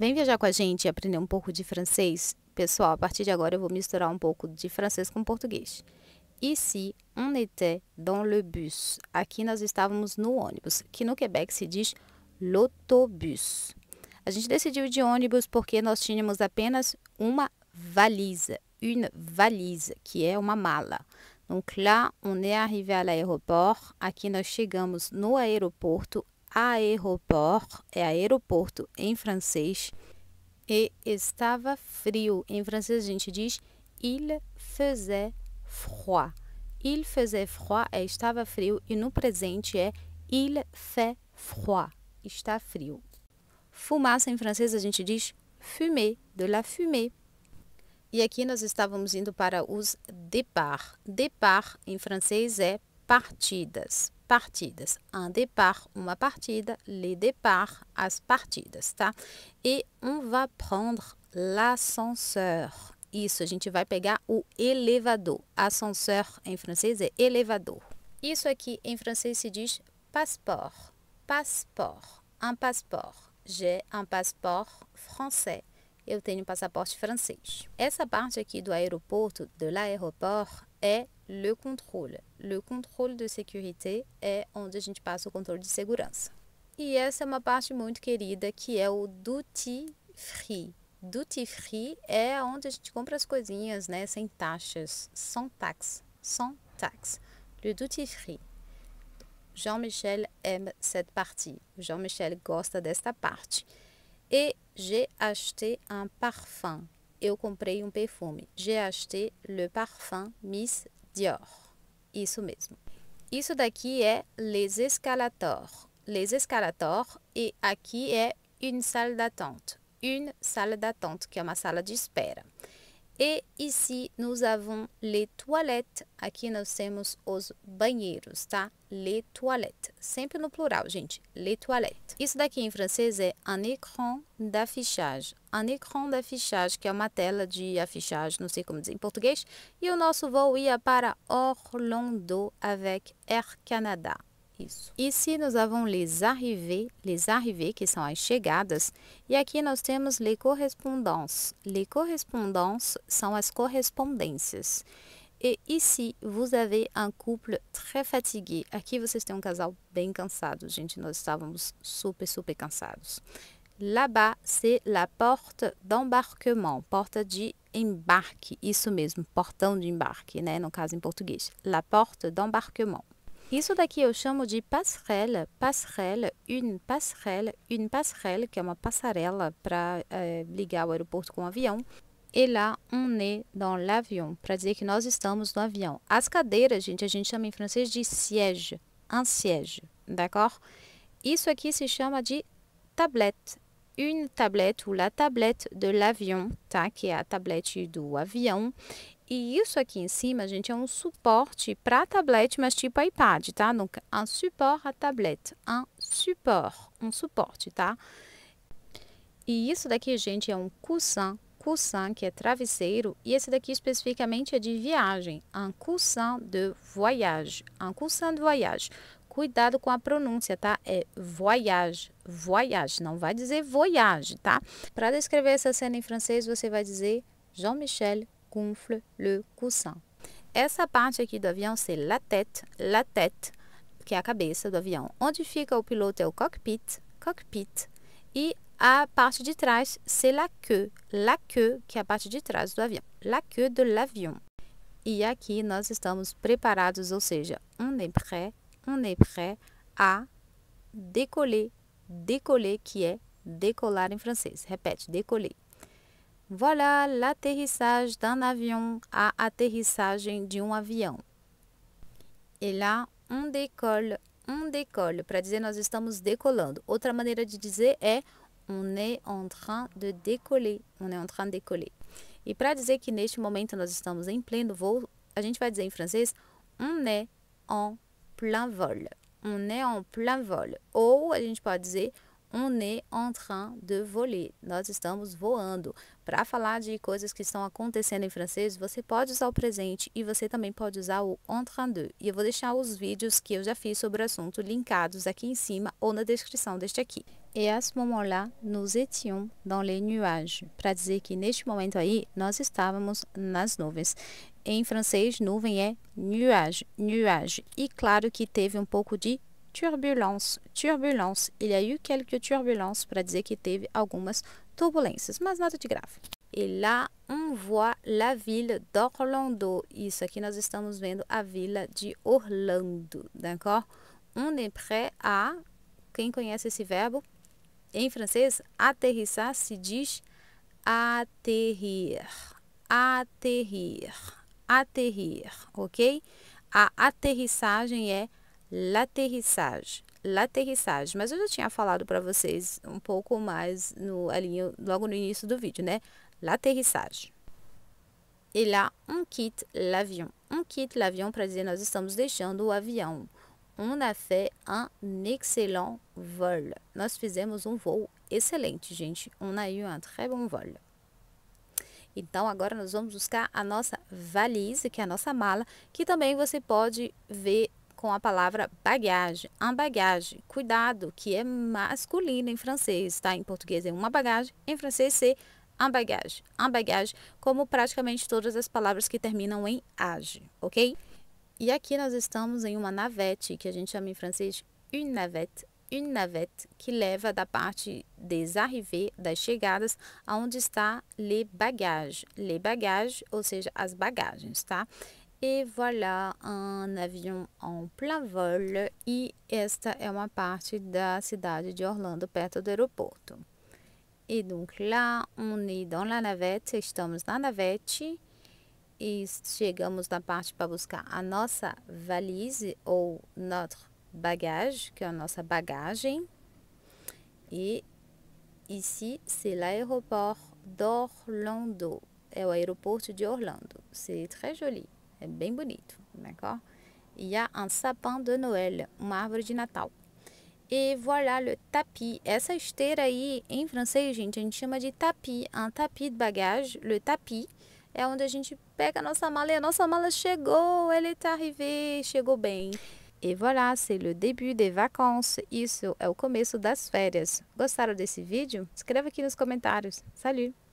Vem viajar com a gente e aprender um pouco de francês? Pessoal, a partir de agora eu vou misturar um pouco de francês com português. Ici, on était dans le bus. Aqui nós estávamos no ônibus, que no Quebec se diz l'autobus. A gente decidiu de ônibus porque nós tínhamos apenas uma valise, une valise, que é uma mala. Donc là, on est arrivé à l'aéroport. Aqui nós chegamos no aeroporto aéroport é aeroporto em francês e estava frio. Em francês a gente diz il faisait froid. Il faisait froid é estava frio e no presente é il fait froid. Está frio. Fumaça em francês a gente diz fumée, de la fumée. E aqui nós estávamos indo para os départ. Départ em francês é partidas. Partidas. Un départ, uma partida. Les départs, as partidas, tá? E on va prendre l'ascenseur. Isso, a gente vai pegar o elevador. Ascenseur em francês é elevador. Isso aqui em francês se diz passeport. Passeport. Un passeport. J'ai un passeport français eu tenho um passaporte francês. Essa parte aqui do aeroporto, de l'aéroport, é le contrôle. Le contrôle de sécurité est où a gente le contrôle de segurança. Et essa é uma parte muito querida que le duty free. Duty free est onde a gente compra as coisinhas, né, sans taxe, sans taxe. Le duty free. Jean-Michel aime cette partie. Jean-Michel gosta cette partie. Et j'ai acheté un parfum. Eu comprei un um perfume. J'ai acheté le parfum Miss Dior. Isso mesmo. Isso daqui é Les Escalators. Les Escalators. E aqui é Une Salle d'attente. Une Salle d'attente, que é uma sala de espera. E ici, nós avons les toilettes. Aqui nós temos os banheiros, tá? Les toilettes. Sempre no plural, gente. Les toilettes. Isso daqui em francês é un écran d'affichage. Un écran d'affichage, que é uma tela de afichagem, não sei como dizer em português. E o nosso voo ia para Orlando avec Air Canada. Isso. se nous avons les arrivées, les arriver que são as chegadas. E aqui nós temos les correspondances. Les correspondances são as correspondências. E ici, vous avez un couple très fatigué. Aqui vocês têm um casal bem cansado, gente. Nós estávamos super, super cansados. Là-bas, c'est la porte d'embarquement, porta de embarque. Isso mesmo, portão de embarque, né? No caso em português. La porte d'embarquement. Isso daqui eu chamo de passerelle, passerelle, une passerelle, une passerelle, que é uma passarela para é, eh, ligar o aeroporto com o avião. E lá, on est dans l'avion, para dizer que nós estamos no avião. As cadeiras, gente, a gente chama em francês de siège, un siège, d'accord? Isso aqui se chama de tablette, une tablette ou la tablette de l'avion, tá? Que é a tablet do avião. E isso aqui em cima, gente, é um suporte para tablet, mas tipo iPad, tá? Donc, un support à tablette, un support, um suporte, tá? E isso daqui, gente, é um coussin, coussin que é travesseiro, e esse daqui especificamente é de viagem, un coussin de voyage, un coussin de voyage. Cuidado com a pronúncia, tá? É voyage, voyage, não vai dizer voyage, tá? Para descrever essa cena em francês, você vai dizer Jean-Michel gonfle le coussin. Essa parte aqui do avião c'est la tête, la tête, que é a cabeça do avião. Onde fica o piloto é o cockpit, cockpit. E a parte de trás c'est la queue, la queue, que é a parte de trás do avião. La queue de l'avion. E aqui nós estamos preparados, ou seja, on est prêt, on est prêt à décoller, décoller que é decolar em francês. Repete, décoller. Voilà l'atterrissage d'un avion, a aterrissagem de um avião. E lá, on décolle, on décolle, para dizer nós estamos decolando. Outra maneira de dizer é on est en train de décoller, on est en train de décoller. E para dizer que neste momento nós estamos em pleno voo, a gente vai dizer em francês on est en plein vol. On est en plein vol. Ou a gente pode dizer on est en train de voler. Nós estamos voando. Para falar de coisas que estão acontecendo em francês, você pode usar o presente e você também pode usar o en train de. E eu vou deixar os vídeos que eu já fiz sobre o assunto linkados aqui em cima ou na descrição deste aqui. Et à ce moment-là, nous étions dans les nuages. Para dizer que neste momento aí, nós estávamos nas nuvens. Em francês, nuvem é nuage, nuage. E claro que teve um pouco de turbulence, turbulence. a eu quelques é turbulences para dizer que teve algumas turbulências, mas nada de grave. E lá on voit la ville d'Orlando. Isso aqui nós estamos vendo a vila de Orlando, d'accord? On est prêt à quem conhece esse verbo em francês, aterrissar se diz aterrir. Aterrir. Aterrir, OK? A aterrissagem é latterrissage, L'aterrissage. Mas eu já tinha falado para vocês um pouco mais no, ali, logo no início do vídeo, né? L'aterrissage. E lá, é um kit l'avion. um kit l'avion para dizer nós estamos deixando o avião. On a fait un excellent vol. Nós fizemos um voo excelente, gente. On a eu un très bon vol. Então, agora nós vamos buscar a nossa valise, que é a nossa mala, que também você pode ver com a palavra bagagem, en bagagem. Cuidado, que é masculino em francês, tá? Em português é uma bagagem, em francês c'est é en bagagem, en bagagem, como praticamente todas as palavras que terminam em age, ok? E aqui nós estamos em uma navette, que a gente chama em francês une navette, une navette, que leva da parte des arrivées, das chegadas, aonde está les bagages, les bagages, ou seja, as bagagens, tá? E voilà, um avião em plein vol. E esta é uma parte da cidade de Orlando, perto do aeroporto. E donc lá, on est dans la navette, estamos na navette e chegamos na parte para buscar a nossa valise ou notre bagage, que é a nossa bagagem. E ici, c'est l'aéroport d'Orlando. É o aeroporto de Orlando. C'est très joli. É bem bonito, d'accord? Il y a un sapin de Noël, uma árvore de Natal. E voilà le tapis. Essa esteira aí, em francês, gente, a gente chama de tapis. Un tapis de bagage, le tapis, é onde a gente pega a nossa mala e a nossa mala chegou, ela está arrivée, chegou bem. E voilà, c'est le début des vacances. Isso é o começo das férias. Gostaram desse vídeo? Escreva aqui nos comentários. Salut!